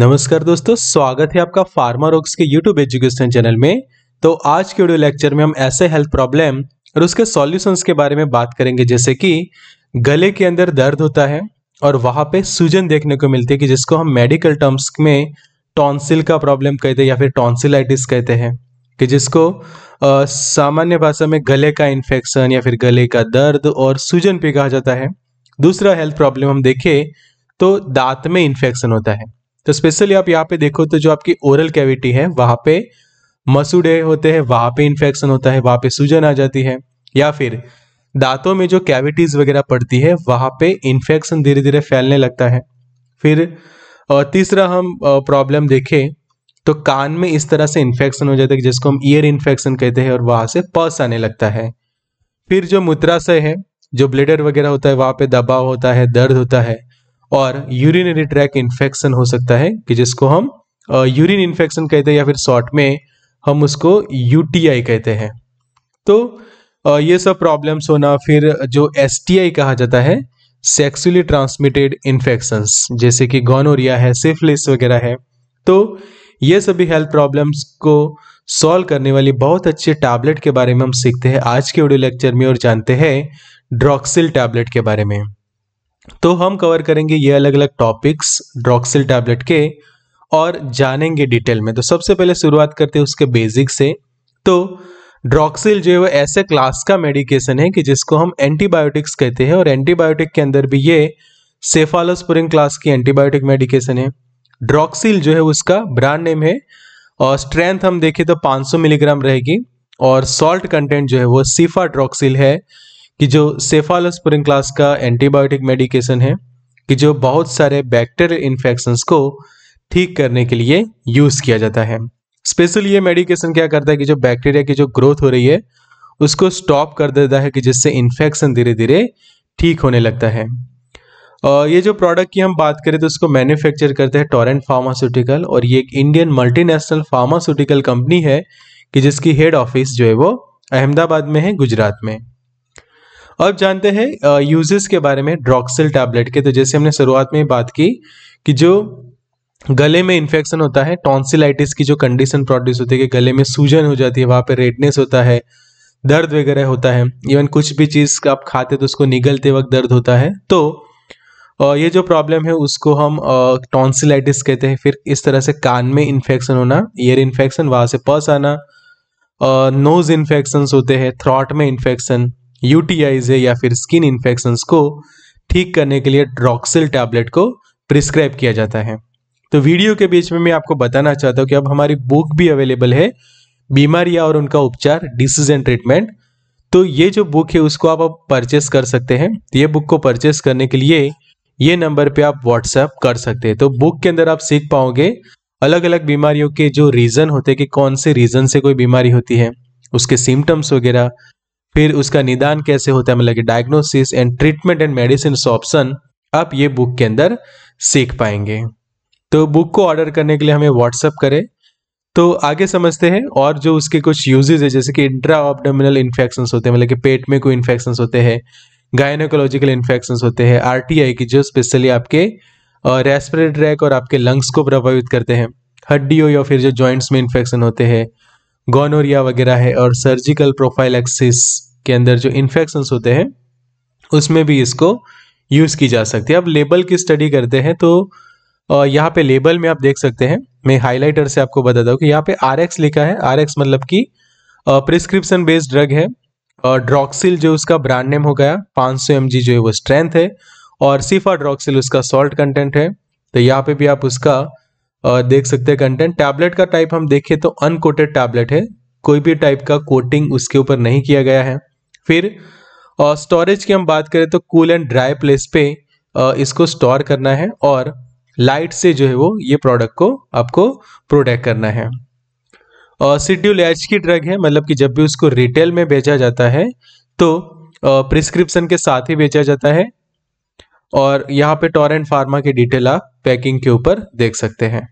नमस्कार दोस्तों स्वागत है आपका फार्मा रोग्स के यूट्यूब एजुकेशन चैनल में तो आज के वीडियो लेक्चर में हम ऐसे हेल्थ प्रॉब्लम और उसके सॉल्यूशंस के बारे में बात करेंगे जैसे कि गले के अंदर दर्द होता है और वहां पे सूजन देखने को मिलती है कि जिसको हम मेडिकल टर्म्स में टॉन्सिल का प्रॉब्लम कहते हैं या फिर टॉन्सिलाइटिस कहते हैं कि जिसको सामान्य भाषा में गले का इन्फेक्शन या फिर गले का दर्द और सूजन भी कहा जाता है दूसरा हेल्थ प्रॉब्लम हम देखें तो दांत में इन्फेक्शन होता है तो स्पेशली आप यहाँ पे देखो तो जो आपकी ओरल कैविटी है वहां पे मसूड़े होते हैं वहां पे इन्फेक्शन होता है वहां पे सूजन आ जाती है या फिर दांतों में जो कैविटीज वगैरह पड़ती है वहां पे इन्फेक्शन धीरे धीरे फैलने लगता है फिर तीसरा हम प्रॉब्लम देखें तो कान में इस तरह से इन्फेक्शन हो जाता है जिसको हम ईयर इन्फेक्शन कहते हैं और वहाँ से पस आने लगता है फिर जो मूत्राशय है जो ब्लेडर वगैरह होता है वहां पे दबाव होता है दर्द होता है और यूरिनरी ट्रैक इन्फेक्शन हो सकता है कि जिसको हम यूरिन इन्फेक्शन कहते हैं या फिर शॉर्ट में हम उसको यूटीआई कहते हैं तो ये सब प्रॉब्लम्स होना फिर जो एस कहा जाता है सेक्सुअली ट्रांसमिटेड इन्फेक्शन जैसे कि गोनोरिया है सिफलिस वगैरह है तो ये सभी हेल्थ प्रॉब्लम्स को सॉल्व करने वाली बहुत अच्छे टैबलेट के बारे में हम सीखते हैं आज के ऑडियो लेक्चर में और जानते हैं ड्रॉक्सिल टैबलेट के बारे में तो हम कवर करेंगे ये अलग अलग टॉपिक्स ड्रॉक्सिल टैबलेट के और जानेंगे डिटेल में तो सबसे पहले शुरुआत करते हैं उसके बेसिक से तो ड्रॉक्सिल जो है वो ऐसे क्लास का मेडिकेशन है कि जिसको हम एंटीबायोटिक्स कहते हैं और एंटीबायोटिक के अंदर भी ये सेफालोस्पुरिन क्लास की एंटीबायोटिक मेडिकेशन है ड्रॉक्सिल जो है उसका ब्रांड नेम है और स्ट्रेंथ हम देखें तो 500 मिलीग्राम रहेगी और सॉल्ट कंटेंट जो है वो सीफा ड्रॉक्सिल है कि जो सेफालोस्पुरिन क्लास का एंटीबायोटिक मेडिकेशन है कि जो बहुत सारे बैक्टीरियल इन्फेक्शन को ठीक करने के लिए यूज़ किया जाता है स्पेशल ये मेडिकेशन क्या करता है कि जो बैक्टीरिया की जो ग्रोथ हो रही है उसको स्टॉप कर देता है कि जिससे इन्फेक्शन धीरे धीरे ठीक होने लगता है और ये जो प्रोडक्ट की हम बात करें तो उसको मैन्युफैक्चर करते हैं टोरेंट फार्मास्यूटिकल और ये एक इंडियन मल्टीनेशनल फार्मास्यूटिकल कंपनी है कि जिसकी हेड ऑफिस जो है वो अहमदाबाद में है गुजरात में अब जानते हैं यूजेस के बारे में ड्रॉक्सिल टैबलेट के तो जैसे हमने शुरुआत में बात की कि जो गले में इन्फेक्शन होता है टॉन्सिलाइटिस की जो कंडीशन प्रोड्यूस होती है कि गले में सूजन हो जाती है वहाँ पर रेडनेस होता है दर्द वगैरह होता है इवन कुछ भी चीज़ आप खाते तो उसको निगलते वक्त दर्द होता है तो ये जो प्रॉब्लम है उसको हम टॉन्सिलाइटिस कहते हैं फिर इस तरह से कान में इन्फेक्शन होना ईयर इन्फेक्शन वहाँ से पस आना नोज इन्फेक्शन होते हैं थ्रॉट में इन्फेक्शन यूटीआईज है या फिर स्किन इन्फेक्शन को ठीक करने के लिए ड्रॉक्सिल टैबलेट को प्रिस्क्राइब किया जाता है तो वीडियो के बीच में मैं आपको बताना चाहता हूँ कि अब हमारी बुक भी अवेलेबल है बीमारियां और उनका उपचार डिसीज एंड ट्रीटमेंट तो ये जो बुक है उसको आप अब परचेस कर सकते हैं ये बुक को परचेस करने के लिए ये नंबर पे आप व्हाट्सएप कर सकते हैं तो बुक के अंदर आप सीख पाओगे अलग अलग बीमारियों के जो रीज़न होते हैं कि कौन से रीज़न से कोई बीमारी होती है उसके सिम्टम्स वगैरह फिर उसका निदान कैसे होता है मतलब कि diagnosis and treatment and medicine option आप ये बुक के अंदर सीख पाएंगे तो बुक को ऑर्डर करने के लिए हमें व्हाट्सअप करें तो आगे समझते हैं और जो उसके कुछ यूजेज है जैसे कि इंट्रा ऑबडोमिनल इन्फेक्शन होते हैं मतलब कि पेट में कोई इन्फेक्शन होते हैं गायनोकोलॉजिकल इन्फेक्शन होते हैं आर की जो स्पेशली आपके रेस्परेट ट्रैक और आपके लंग्स को प्रभावित करते हैं हड्डियों या फिर जो जॉइंट्स में इन्फेक्शन होते हैं गोनोरिया वगैरह है और सर्जिकल प्रोफाइल एक्सिस के अंदर जो इन्फेक्शन होते हैं उसमें भी इसको यूज़ की जा सकती है अब लेबल की स्टडी करते हैं तो यहाँ पे लेबल में आप देख सकते हैं मैं हाईलाइटर से आपको बताता हूँ कि यहाँ पे आर लिखा है आर मतलब कि प्रिस्क्रिप्शन बेस्ड ड्रग है ड्रॉक्सिल जो उसका ब्रांड नेम हो गया 500 सौ जो है वो स्ट्रेंथ है और सिफा ड्रॉक्सिल उसका सॉल्ट कंटेंट है तो यहाँ पे भी आप उसका देख सकते हैं कंटेंट टैबलेट का टाइप हम देखें तो अनकोटेड टैबलेट है कोई भी टाइप का कोटिंग उसके ऊपर नहीं किया गया है फिर स्टोरेज की हम बात करें तो कूल एंड ड्राई प्लेस पे इसको स्टोर करना है और लाइट से जो है वो ये प्रोडक्ट को आपको प्रोटेक्ट करना है शेड्यूल एच की ड्रग है मतलब कि जब भी उसको रिटेल में बेचा जाता है तो प्रिस्क्रिप्शन के साथ ही बेचा जाता है और यहाँ पे टॉरेंट फार्मा की डिटेल आप पैकिंग के ऊपर देख सकते हैं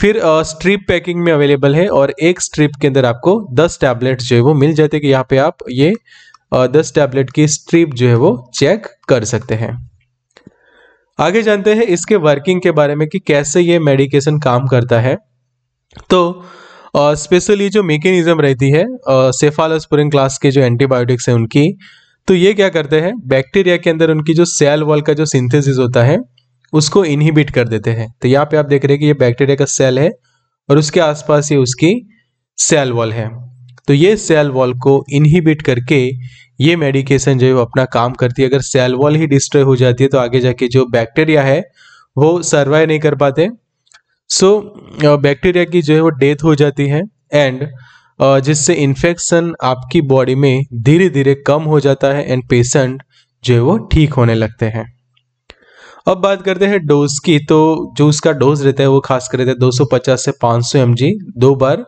फिर स्ट्रिप पैकिंग में अवेलेबल है और एक स्ट्रिप के अंदर आपको दस टैबलेट जो है वो मिल जाते हैं कि यहाँ पे आप ये दस टैबलेट की स्ट्रिप जो है वो चेक कर सकते हैं आगे जानते हैं इसके वर्किंग के बारे में कि कैसे ये मेडिकेशन काम करता है तो स्पेशली जो मेकेनिज्म रहती है सेफालोस्पोरिन क्लास के जो एंटीबायोटिक्स हैं उनकी तो ये क्या करते हैं बैक्टीरिया के अंदर उनकी जो सेल वॉल का जो सिंथेसिस होता है उसको इनहिबिट कर देते हैं तो यहाँ पे आप देख रहे हैं कि ये बैक्टीरिया का सेल है और उसके आसपास ये उसकी सेल वॉल है तो ये सेल वॉल को इनहिबिट करके ये मेडिकेशन जो है वो अपना काम करती है अगर सेल वॉल ही डिस्ट्रॉय हो जाती है तो आगे जाके जो बैक्टीरिया है वो सर्वाइव नहीं कर पाते सो so, बैक्टीरिया की जो है वो डेथ हो जाती है एंड जिससे इन्फेक्शन आपकी बॉडी में धीरे धीरे कम हो जाता है एंड पेशेंट जो है वो ठीक होने लगते हैं अब बात करते हैं डोज की तो जो उसका डोज रहता है वो खास कर रहता है 250 से 500 सौ दो बार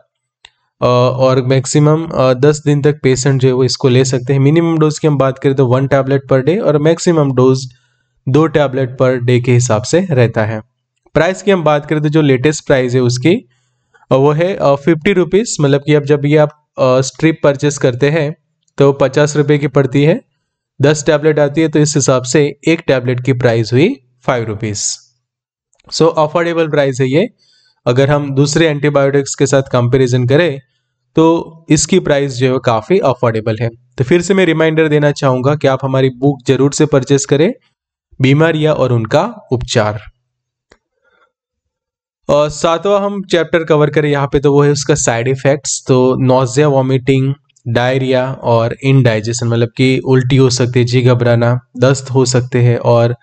और मैक्सिमम 10 दिन तक पेशेंट जो है वो इसको ले सकते हैं मिनिमम डोज की हम बात करें तो वन टैबलेट पर डे और मैक्सिमम डोज दो टैबलेट पर डे के हिसाब से रहता है प्राइस की हम बात करें तो जो लेटेस्ट प्राइस है उसकी वो है फिफ्टी रुपीज़ मतलब कि अब जब ये आप स्ट्रिप परचेस करते हैं तो पचास रुपये की पड़ती है दस टैबलेट आती है तो इस हिसाब से एक टैबलेट की प्राइस हुई five rupees so affordable price है ये अगर हम दूसरे एंटीबायोटिक्स के साथ कंपेरिजन करें तो इसकी प्राइस जो है काफ़ी अफोर्डेबल है तो फिर से मैं रिमाइंडर देना चाहूंगा कि आप हमारी बुक जरूर से परचेस करें बीमारियां और उनका उपचार और सातवां हम चैप्टर कवर करें यहाँ पे तो वो है उसका साइड इफेक्ट्स तो नोजिया वॉमिटिंग डायरिया और इनडाइजेशन मतलब कि उल्टी हो सकती है जी घबराना दस्त हो सकते हैं और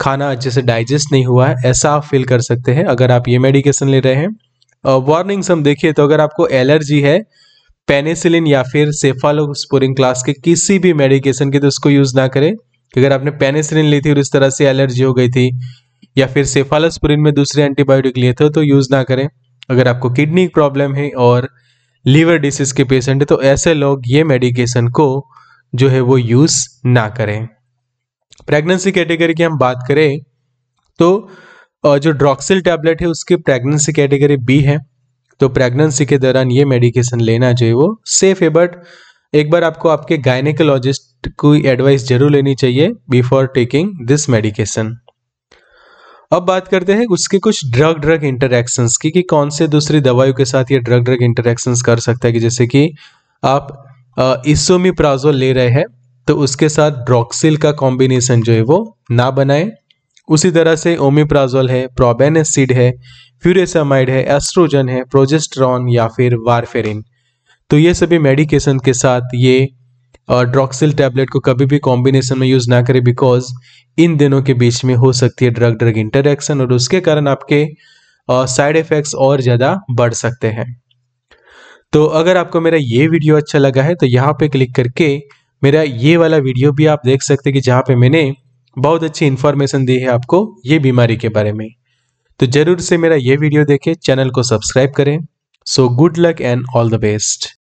खाना अच्छे से डाइजेस्ट नहीं हुआ है ऐसा आप फील कर सकते हैं अगर आप ये मेडिकेशन ले रहे हैं वार्निंग्स हम देखिए तो अगर आपको एलर्जी है पेनिसिलिन या फिर सेफालोस्पोरिन क्लास के किसी भी मेडिकेशन के तो उसको यूज़ ना करें अगर आपने पेनिसिलिन ली थी और इस तरह से एलर्जी हो गई थी या फिर सेफालोस्पोरिन में दूसरे एंटीबायोटिक लिए थे तो यूज़ ना करें अगर आपको किडनी प्रॉब्लम है और लीवर डिसीज़ के पेशेंट है तो ऐसे लोग ये मेडिकेशन को जो है वो यूज़ ना करें प्रेगनेंसी कैटेगरी की हम बात करें तो जो ड्रॉक्सिल टैबलेट है उसकी प्रेगनेंसी कैटेगरी बी है तो प्रेगनेंसी के दौरान ये मेडिकेशन लेना चाहिए वो सेफ है बट एक बार आपको आपके गायनेकोलॉजिस्ट को एडवाइस जरूर लेनी चाहिए बिफोर टेकिंग दिस मेडिकेशन अब बात करते हैं उसके कुछ ड्रग ड्रग इंटरेक्शन की कि कौन से दूसरी दवाइयों के साथ ये ड्रग ड्रग इंटरेक्शन कर सकता है कि जैसे कि आप इसोमी ले रहे हैं तो उसके साथ ड्रॉक्सिल का कॉम्बिनेशन जो है वो ना बनाए उसी तरह से ओमिप्राजोल है प्रोबेनसिड है फ्यूरेसामाइड है एस्ट्रोजन है प्रोजेस्ट्रॉन या फिर वारफेरिन तो ये सभी मेडिकेशन के साथ ये ड्रॉक्सिल टैबलेट को कभी भी कॉम्बिनेशन में यूज़ ना करें बिकॉज इन दिनों के बीच में हो सकती है ड्रग ड्रग इंटरेक्शन और उसके कारण आपके साइड इफ़ेक्ट्स और ज़्यादा बढ़ सकते हैं तो अगर आपको मेरा ये वीडियो अच्छा लगा है तो यहाँ पे क्लिक करके मेरा ये वाला वीडियो भी आप देख सकते हैं कि जहाँ पे मैंने बहुत अच्छी इन्फॉर्मेशन दी है आपको ये बीमारी के बारे में तो ज़रूर से मेरा ये वीडियो देखें चैनल को सब्सक्राइब करें so good luck and all the best